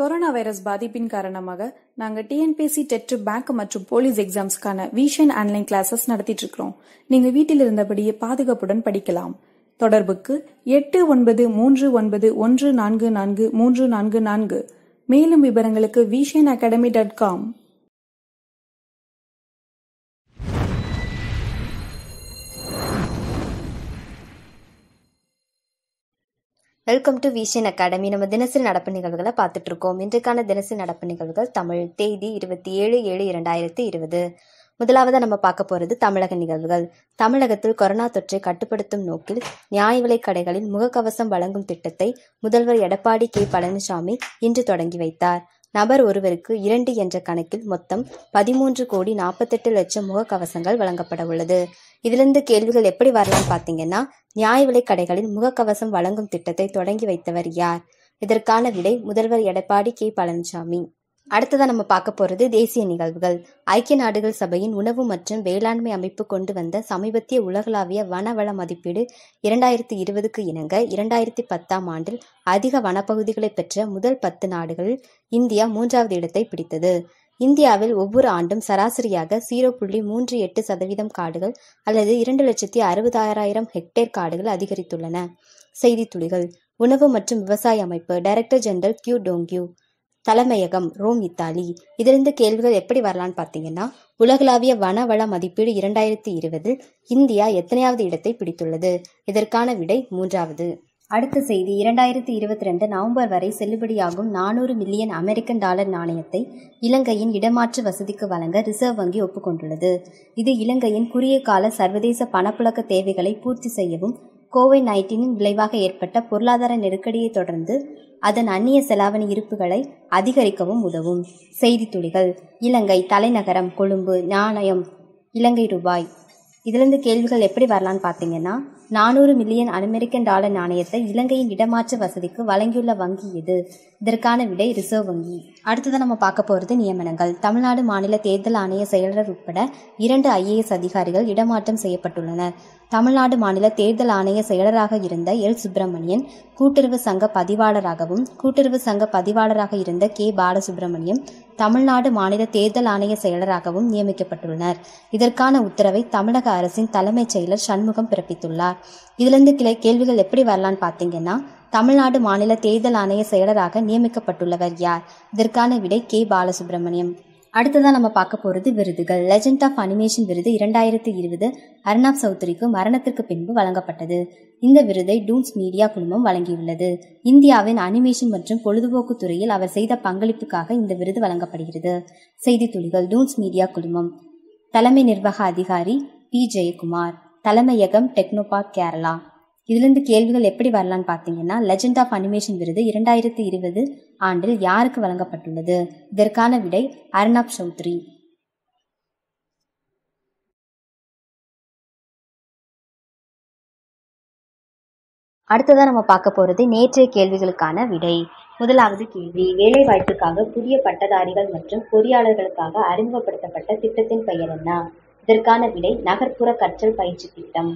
corona virus பாதிப்பின் காரணமாக நாங்கள் டிஎன்பிஎஸ்சி டெட் பேங்க் மற்றும் போலீஸ் எக்ஸாம்ஸ்க்கான விஷன் ஆன்லைன் கிளாஸஸ் நடத்திட்டு இருக்கிறோம் நீங்கள் வீட்டில் இருந்தபடியே பாதுகாப்புடன் படிக்கலாம் தொடர்புக்கு எட்டு ஒன்பது மூன்று ஒன்பது ஒன்று நான்கு நான்கு மூன்று நான்கு நான்கு மேலும் விவரங்களுக்கு Vision Academy dot com welcome to Vision Academy நம்ம தினசரி நடப்பு நிகழ்வுகளை பார்த்துட்டு இருக்கோம் இன்றைக்கான தினசரி நடப்பு நிகழ்வுகள் தமிழ் தேதி இருபத்தி ஏழு ஏழு இரண்டாயிரத்தி இருபது முதலாவது நம்ம பார்க்க போறது தமிழக நிகழ்வுகள் தமிழகத்தில் கொரோனா தொற்றை கட்டுப்படுத்தும் நோக்கில் நியாய விலைக் கடைகளில் முகக்கவசம் வழங்கும் திட்டத்தை முதல்வர் எடப்பாடி கே பழனிசாமி இன்று தொடங்கி வைத்தார் நபர் ஒருவருக்கு இரண்டு என்ற கணக்கில் மொத்தம் பதிமூன்று கோடி நாற்பத்தெட்டு லட்சம் முகக்கவசங்கள் வழங்கப்பட உள்ளது இதிலிருந்து கேள்விகள் எப்படி வரலாம் பார்த்தீங்கன்னா நியாய விலை கடைகளில் முகக்கவசம் வழங்கும் திட்டத்தை தொடங்கி வைத்தவர் யார் இதற்கான விடை முதல்வர் எடப்பாடி கே பழனிசாமி அடுத்ததான் நம்ம பார்க்க போகிறது தேசிய நிகழ்வுகள் ஐக்கிய நாடுகள் சபையின் உணவு மற்றும் வேளாண்மை அமைப்பு கொண்டு வந்த சமீபத்திய உலகளாவிய வனவள மதிப்பீடு இரண்டாயிரத்தி இருபதுக்கு இணங்க இரண்டாயிரத்தி பத்தாம் ஆண்டில் அதிக வனப்பகுதிகளை பெற்ற முதல் பத்து நாடுகளில் இந்தியா மூன்றாவது இடத்தை பிடித்தது இந்தியாவில் ஒவ்வொரு ஆண்டும் சராசரியாக ஜீரோ புள்ளி மூன்று எட்டு சதவீதம் காடுகள் அல்லது இரண்டு லட்சத்தி அறுபதாயிரம் ஹெக்டேர் காடுகள் அதிகரித்துள்ளன செய்தி துளிகள் உணவு மற்றும் விவசாய அமைப்பு டைரக்டர் ஜெனரல் கியூ டோங்கியூ தலைமையகம் ரோம் இத்தாலி இதிலிருந்து கேள்விகள் எப்படி வரலான்னு பார்த்தீங்கன்னா உலகளாவிய வனவள மதிப்பீடு இரண்டாயிரத்தி இருபதில் இந்தியா எத்தனையாவது இடத்தை பிடித்துள்ளது இதற்கான விடை மூன்றாவது அடுத்த செய்தி இரண்டாயிரத்தி இருபத்தி ரெண்டு நவம்பர் வரை செல்லுபடியாகும் நானூறு மில்லியன் அமெரிக்கன் டாலர் நாணயத்தை இலங்கையின் இடமாற்று வசதிக்கு வழங்க ரிசர்வ் வங்கி ஒப்புக்கொண்டுள்ளது இது இலங்கையின் குறுகிய கால சர்வதேச பணப்புழக்க தேவைகளை பூர்த்தி செய்யவும் கோவிட் நைன்டீனின் விளைவாக ஏற்பட்ட பொருளாதார நெருக்கடியை தொடர்ந்து அதன் அந்நிய செலாவணி இருப்புகளை அதிகரிக்கவும் உதவும் செய்தி துளிகள் இலங்கை தலைநகரம் கொழும்பு நாணயம் இலங்கை ரூபாய் இதுலேருந்து கேள்விகள் எப்படி வரலான்னு பார்த்தீங்கன்னா நானூறு மில்லியன் அமெரிக்கன் டாலர் நாணயத்தை இலங்கையின் இடமாற்று வசதிக்கு வழங்கியுள்ள வங்கி இது இதற்கான விடை ரிசர்வ் வங்கி அடுத்ததான் நம்ம பார்க்க போகிறது நியமனங்கள் தமிழ்நாடு மாநில தேர்தல் ஆணைய செயலர் உட்பட இரண்டு ஐஏஎஸ் அதிகாரிகள் இடமாற்றம் செய்யப்பட்டுள்ளனர் தமிழ்நாடு மாநில தேர்தல் ஆணைய செயலராக இருந்த எல் சுப்பிரமணியன் கூட்டுறவு சங்க பதிவாளராகவும் கூட்டுறவு சங்க பதிவாளராக இருந்த கே பாலசுப்ரமணியம் தமிழ்நாடு மாநில தேர்தல் ஆணைய செயலராகவும் நியமிக்கப்பட்டுள்ளனர் இதற்கான உத்தரவை தமிழக அரசின் தலைமைச் செயலர் சண்முகம் பிறப்பித்துள்ளார் இதிலிருந்து கிளை கேள்விகள் எப்படி வரலான்னு பார்த்தீங்கன்னா தமிழ்நாடு மாநில தேர்தல் ஆணைய செயலராக நியமிக்கப்பட்டுள்ளவர் யார் இதற்கான விடை கே பாலசுப்ரமணியம் அடுத்ததாக நம்ம பார்க்க போகிறது விருதுகள் லெஜண்ட் ஆஃப் அனிமேஷன் விருது இரண்டாயிரத்தி இருபது அர்ணாப் சௌத்ரிக்கு மரணத்திற்கு பின்பு வழங்கப்பட்டது இந்த விருதை டூன்ஸ் மீடியா குழுமம் வழங்கியுள்ளது இந்தியாவின் அனிமேஷன் மற்றும் பொழுதுபோக்கு துறையில் அவர் செய்த பங்களிப்புக்காக இந்த விருது வழங்கப்படுகிறது செய்தி துளிகள் டூன்ஸ் மீடியா குழுமம் தலைமை நிர்வாக அதிகாரி பி ஜெயக்குமார் தலைமையகம் டெக்னோபார்க் கேரளா இதிலிருந்து கேள்விகள் எப்படி வரலான்னு பார்த்தீங்கன்னா லெஜண்ட் ஆஃப் அனிமேஷன் விருது இரண்டாயிரத்தி இருபது ஆண்டில் யாருக்கு வழங்கப்பட்டுள்ளது இதற்கான விடை அர்ணாப் சௌத்ரி அடுத்ததாக நம்ம பார்க்க போகிறது நேற்றைய கேள்விகளுக்கான விடை முதலாவது கேள்வி வேலைவாய்ப்புக்காக புதிய பட்டதாரிகள் மற்றும் பொறியாளர்களுக்காக அறிமுகப்படுத்தப்பட்ட திட்டத்தின் பெயர் என்ன இதற்கான விடை நகர்ப்புற கற்றல் பயிற்சி திட்டம்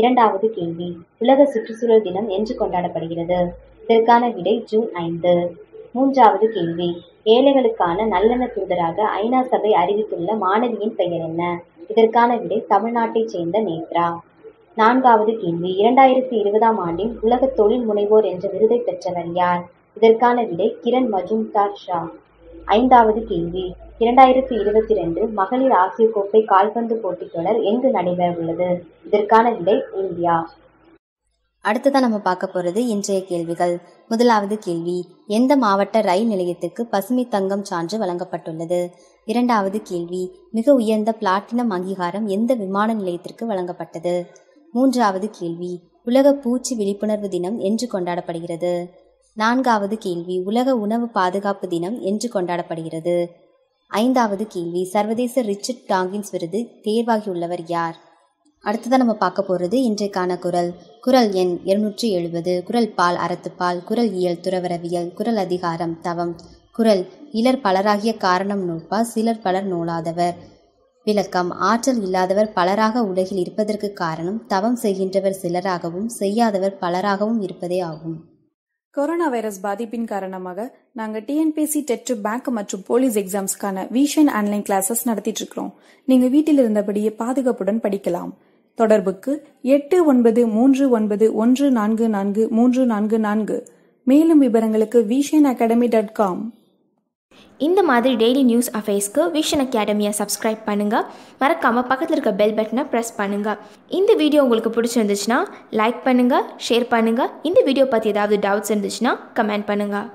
இரண்டாவது கேள்வி உலக சுற்றுச்சூழல் தினம் என்று கொண்டாடப்படுகிறது இதற்கான விடை ஜூன் ஐந்து மூன்றாவது கேள்வி ஏழைகளுக்கான நல்லெண்ண தூதராக ஐநா சபை அறிவித்துள்ள மாணவியின் பெயர் என்ன இதற்கான விடை தமிழ்நாட்டைச் சேர்ந்த நேத்ரா நான்காவது கேள்வி இரண்டாயிரத்தி இருபதாம் ஆண்டில் உலக தொழில் முனைவோர் என்ற விருதை பெற்றவர் யார் இதற்கான விடை கிரண் மஜும்தார் ஷா ஐந்தாவது கேள்வி இரண்டாயிரத்தி இருபத்தி ரெண்டு மகளிர் ஆசிய கோப்பை கால்பந்து போட்டித் தொடர் எங்கு நடைபெற உள்ளது இதற்கான விடை இந்தியா அடுத்ததான் நம்ம பார்க்க போகிறது இன்றைய கேள்விகள் முதலாவது கேள்வி எந்த மாவட்ட ரயில் நிலையத்துக்கு பசுமை தங்கம் சான்று வழங்கப்பட்டுள்ளது இரண்டாவது கேள்வி மிக உயர்ந்த பிளாட்டினம் அங்கீகாரம் எந்த விமான நிலையத்திற்கு வழங்கப்பட்டது மூன்றாவது கேள்வி உலக பூச்சி விழிப்புணர்வு தினம் என்று கொண்டாடப்படுகிறது நான்காவது கேள்வி உலக உணவு பாதுகாப்பு தினம் என்று கொண்டாடப்படுகிறது ஐந்தாவது கேள்வி சர்வதேச ரிச்சர்ட் டாங்கின்ஸ் விருது தேர்வாகியுள்ளவர் யார் அடுத்ததான் நம்ம பார்க்க போகிறது இன்றைக்கான குரல் குரல் எண் இருநூற்றி எழுபது குரல் பால் அறத்துப்பால் குரல் இயல் துறவரவியல் குரல் அதிகாரம் தவம் குரல் இலர் பலராகிய காரணம் நூற்பா சிலர் பலர் நூலாதவர் விளக்கம் ஆற்றல் இல்லாதவர் பலராக உலகில் இருப்பதற்கு காரணம் தவம் செய்கின்றவர் சிலராகவும் செய்யாதவர் பலராகவும் இருப்பதே ஆகும் கொரோனா வைரஸ் பாதிப்பின் காரணமாக நாங்க டிஎன்பிசி டெட் பேங்க் மற்றும் போலீஸ் எக்ஸாம்ஸ்க்கான விஷன் ஆன்லைன் கிளாஸஸ் நடத்திட்டு இருக்கிறோம் நீங்க வீட்டில் இருந்தபடியே பாதுகாப்புடன் படிக்கலாம் தொடர்புக்கு எட்டு ஒன்பது மூன்று ஒன்பது ஒன்று நான்கு நான்கு மூன்று நான்கு நான்கு மேலும் விவரங்களுக்கு விஷன் அகாடமி டாட் காம் இந்த மாதிரி டெய்லி நியூஸ் அஃபேர்ஸ்க்கு விஷன் அகாடமியை சப்ஸ்கிரைப் பண்ணுங்கள் மறக்காமல் பக்கத்தில் இருக்க பெல் பட்டனை ப்ரெஸ் பண்ணுங்கள் இந்த வீடியோ உங்களுக்கு பிடிச்சிருந்துச்சுன்னா லைக் பண்ணுங்கள் ஷேர் பண்ணுங்கள் இந்த வீடியோ பற்றி ஏதாவது டவுட்ஸ் இருந்துச்சுன்னா கமெண்ட் பண்ணுங்கள்